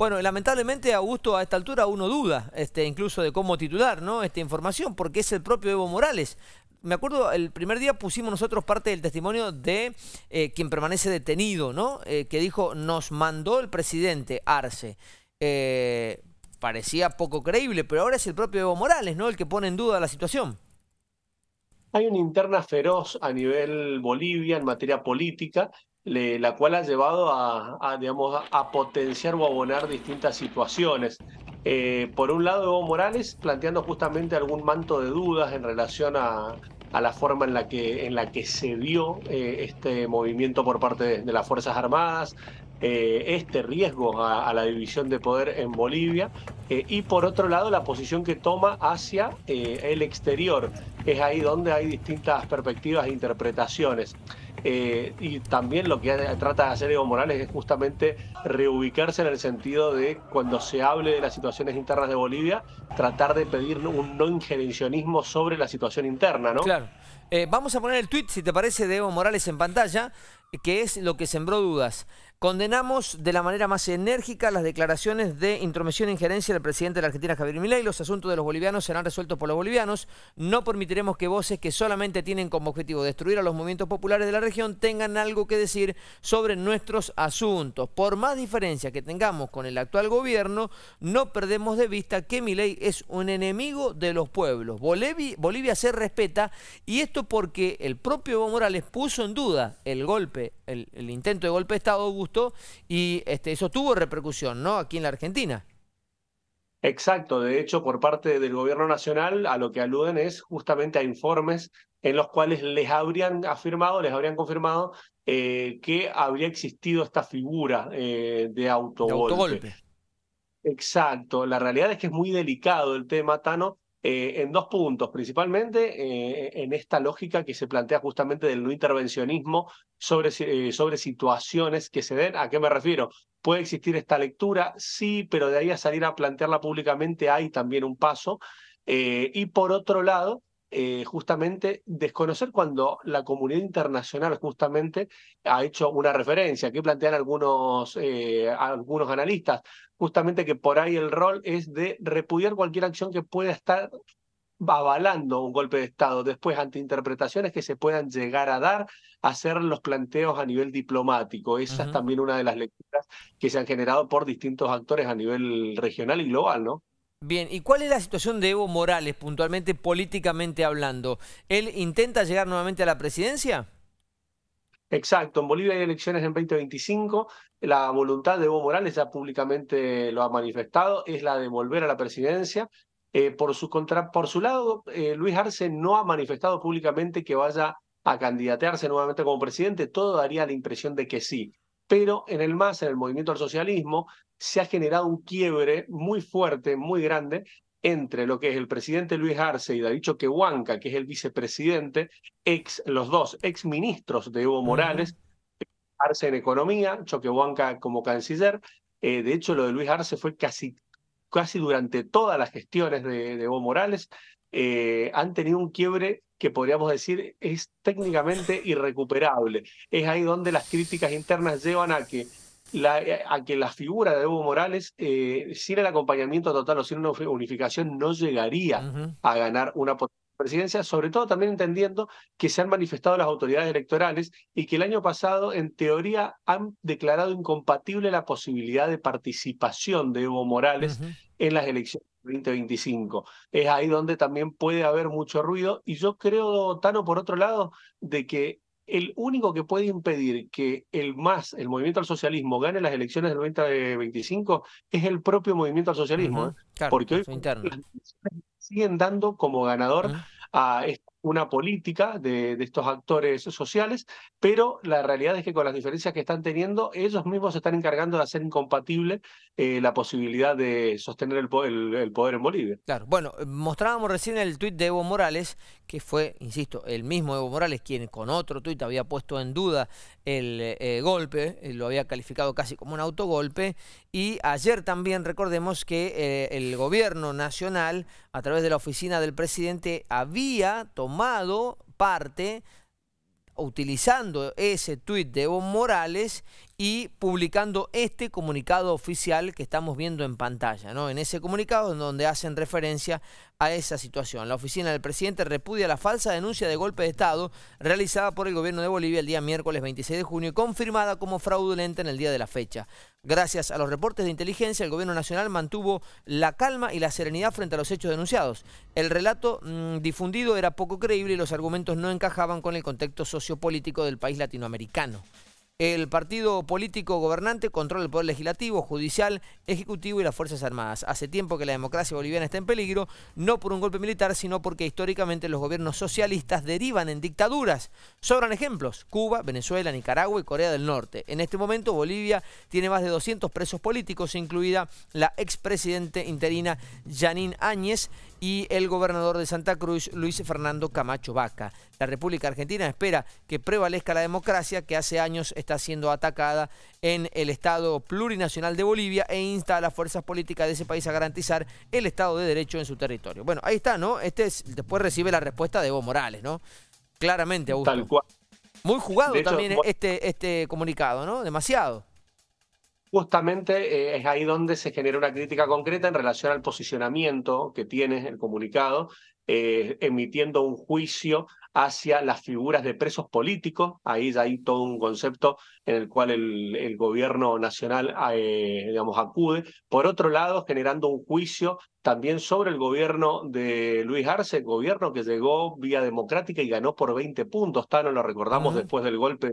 Bueno, lamentablemente, Augusto, a esta altura uno duda este, incluso de cómo titular ¿no? esta información, porque es el propio Evo Morales me acuerdo, el primer día pusimos nosotros parte del testimonio de eh, quien permanece detenido, ¿no? Eh, que dijo, nos mandó el presidente Arce. Eh, parecía poco creíble, pero ahora es el propio Evo Morales, ¿no? El que pone en duda la situación. Hay una interna feroz a nivel Bolivia en materia política la cual ha llevado a, digamos, a potenciar o abonar distintas situaciones. Eh, por un lado, Evo Morales planteando justamente algún manto de dudas en relación a, la forma en la que, en la que se vio eh, este movimiento por parte de, las Fuerzas Armadas, eh, este riesgo a, la división de poder en Bolivia y por otro lado la posición que toma hacia el exterior. Es ahí donde hay distintas perspectivas e interpretaciones. Eh, y también lo que trata de hacer Evo Morales es justamente reubicarse en el sentido de cuando se hable de las situaciones internas de Bolivia, tratar de pedir un no injerencionismo sobre la situación interna, ¿no? Claro. Eh, vamos a poner el tweet, si te parece, de Evo Morales en pantalla que es lo que sembró dudas. Condenamos de la manera más enérgica las declaraciones de intromisión e injerencia del presidente de la Argentina, Javier Milei. Los asuntos de los bolivianos serán resueltos por los bolivianos. No permitiremos que voces que solamente tienen como objetivo destruir a los movimientos populares de la región tengan algo que decir sobre nuestros asuntos. Por más diferencia que tengamos con el actual gobierno, no perdemos de vista que Milei es un enemigo de los pueblos. Bolivia, se respeta y esto porque el propio Evo Morales puso en duda el golpe el, intento de golpe de Estado Augusto, y este, eso tuvo repercusión, ¿no? Aquí en la Argentina. Exacto, de hecho, por parte del gobierno nacional, a lo que aluden es justamente a informes en los cuales les habrían afirmado, les habrían confirmado eh, que habría existido esta figura eh, de De autogolpe. Exacto, la realidad es que es muy delicado el tema, Tano, eh, en dos puntos, principalmente eh, en esta lógica que se plantea justamente del no intervencionismo sobre, eh, sobre situaciones que se den. ¿A qué me refiero? ¿Puede existir esta lectura? Sí, pero de ahí a salir a plantearla públicamente hay también un paso. y por otro lado, eh, justamente desconocer cuando la comunidad internacional justamente ha hecho una referencia, que plantean algunos, eh, algunos analistas, justamente que por ahí el rol es de repudiar cualquier acción que pueda estar avalando un golpe de Estado. Después, ante interpretaciones que se puedan llegar a dar, hacer los planteos a nivel diplomático. Esa es también una de las lecturas que se han generado por distintos actores a nivel regional y global, ¿no? Bien, ¿y cuál es la situación de Evo Morales, puntualmente políticamente hablando? ¿Él intenta llegar nuevamente a la presidencia? Exacto, en Bolivia hay elecciones en 2025, la voluntad de Evo Morales ya públicamente lo ha manifestado, es la de volver a la presidencia. Eh, por, su por su lado, eh, Luis Arce no ha manifestado públicamente que vaya a candidatearse nuevamente como presidente, todo daría la impresión de que sí. Pero en el MAS, en el Movimiento al Socialismo, se ha generado un quiebre muy fuerte, muy grande, entre lo que es el presidente Luis Arce y David Choquehuanca, que es el vicepresidente, ex, los dos ex ministros de Evo Morales, Arce en economía, Choquehuanca como canciller. Eh, de hecho, lo de Luis Arce fue casi, casi durante todas las gestiones de, Evo Morales. Eh, han tenido un quiebre que podríamos decir es técnicamente irrecuperable. Es ahí donde las críticas internas llevan a que eh, a que la figura de Evo Morales, eh, sin el acompañamiento total o sin una unificación, no llegaría a ganar una presidencia, sobre todo también entendiendo que se han manifestado las autoridades electorales y que el año pasado, en teoría, han declarado incompatible la posibilidad de participación de Evo Morales en las elecciones 2025. Es ahí donde también puede haber mucho ruido y yo creo, Tano, por otro lado, de que el único que puede impedir que el MAS, el movimiento al socialismo, gane las elecciones del 90 de 25 es el propio movimiento al socialismo. ¿eh? porque hoy siguen dando como ganador a una política de, estos actores sociales, pero la realidad es que con las diferencias que están teniendo, ellos mismos se están encargando de hacer incompatible eh, la posibilidad de sostener el poder, en Bolivia. Claro, bueno, mostrábamos recién el tuit de Evo Morales, que fue, insisto, el mismo Evo Morales quien con otro tuit había puesto en duda el eh, golpe, eh, lo había calificado casi como un autogolpe, y ayer también recordemos que el gobierno nacional a través de la oficina del presidente, había tomado parte utilizando ese tuit de Evo Morales y publicando este comunicado oficial que estamos viendo en pantalla, ¿no? En ese comunicado en donde hacen referencia a esa situación. La oficina del presidente repudia la falsa denuncia de golpe de Estado realizada por el gobierno de Bolivia el día miércoles 26 de junio y confirmada como fraudulenta en el día de la fecha. Gracias a los reportes de inteligencia, el gobierno nacional mantuvo la calma y la serenidad frente a los hechos denunciados. El relato mm, difundido era poco creíble y los argumentos no encajaban con el contexto sociopolítico del país latinoamericano el partido político gobernante controla el poder legislativo, judicial, ejecutivo y las Fuerzas Armadas. Hace tiempo que la democracia boliviana está en peligro, no por un golpe militar, sino porque históricamente los gobiernos socialistas derivan en dictaduras. Sobran ejemplos, Cuba, Venezuela, Nicaragua y Corea del Norte. En este momento Bolivia tiene más de 200 presos políticos, incluida la expresidente interina Janine Áñez y el gobernador de Santa Cruz, Luis Fernando Camacho Vaca. La República Argentina espera que prevalezca la democracia que hace años está siendo atacada en el Estado plurinacional de Bolivia e insta a las fuerzas políticas de ese país a garantizar el Estado de Derecho en su territorio. Bueno, ahí está, ¿no? Este después recibe la respuesta de Evo Morales, ¿no? Claramente, Augusto. Tal cual. Muy jugado también este, este comunicado, ¿no? Demasiado. Justamente eh, es ahí donde se genera una crítica concreta en relación al posicionamiento que tiene el comunicado eh, emitiendo un juicio hacia las figuras de presos políticos. Ahí hay todo un concepto en el cual el, gobierno nacional eh, acude. Por otro lado, generando un juicio también sobre el gobierno de Luis Arce, gobierno que llegó vía democrática y ganó por 20 puntos. Tano, lo recordamos después del golpe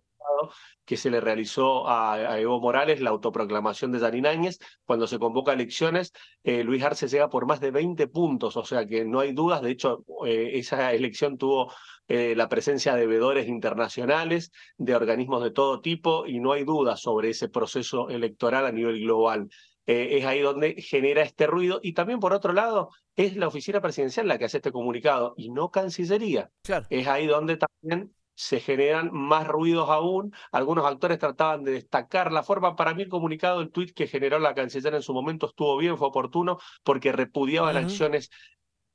que se le realizó a, Evo Morales, la autoproclamación de Áñez cuando se convoca elecciones, eh, Luis Arce llega por más de 20 puntos, o sea que no hay dudas, de hecho eh, esa elección tuvo eh, la presencia de veedores internacionales, de organismos de todo tipo, y no hay dudas sobre ese proceso electoral a nivel global. es ahí donde genera este ruido. Y también, por otro lado, es la oficina presidencial la que hace este comunicado y no Cancillería. Es ahí donde también se generan más ruidos aún. Algunos actores trataban de destacar la forma. Para mí el comunicado, el tuit que generó la canciller en su momento estuvo bien, fue oportuno, porque repudiaba las acciones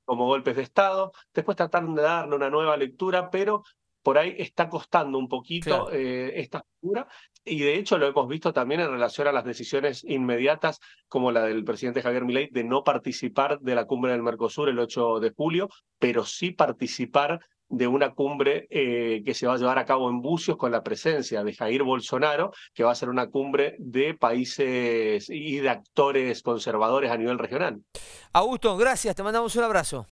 como golpes de Estado. Después trataron de darle una nueva lectura, pero por ahí está costando un poquito eh, esta figura y de hecho lo hemos visto también en relación a las decisiones inmediatas como la del presidente Javier Milei de no participar de la cumbre del Mercosur el 8 de julio, pero sí participar de una cumbre eh, que se va a llevar a cabo en Bucios con la presencia de Jair Bolsonaro, que va a ser una cumbre de países y de actores conservadores a nivel regional. Augusto, gracias, te mandamos un abrazo.